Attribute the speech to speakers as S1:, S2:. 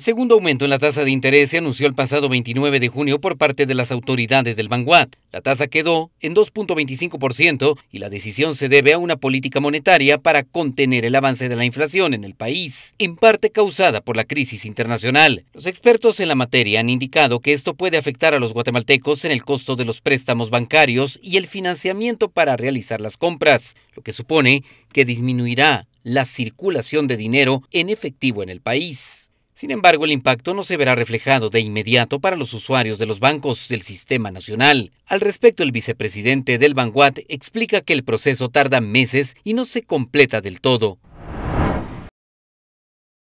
S1: segundo aumento en la tasa de interés se anunció el pasado 29 de junio por parte de las autoridades del Banguat. La tasa quedó en 2.25% y la decisión se debe a una política monetaria para contener el avance de la inflación en el país, en parte causada por la crisis internacional. Los expertos en la materia han indicado que esto puede afectar a los guatemaltecos en el costo de los préstamos bancarios y el financiamiento para realizar las compras, lo que supone que disminuirá la circulación de dinero en efectivo en el país. Sin embargo, el impacto no se verá reflejado de inmediato para los usuarios de los bancos del sistema nacional. Al respecto, el vicepresidente del Banguat explica que el proceso tarda meses y no se completa del todo,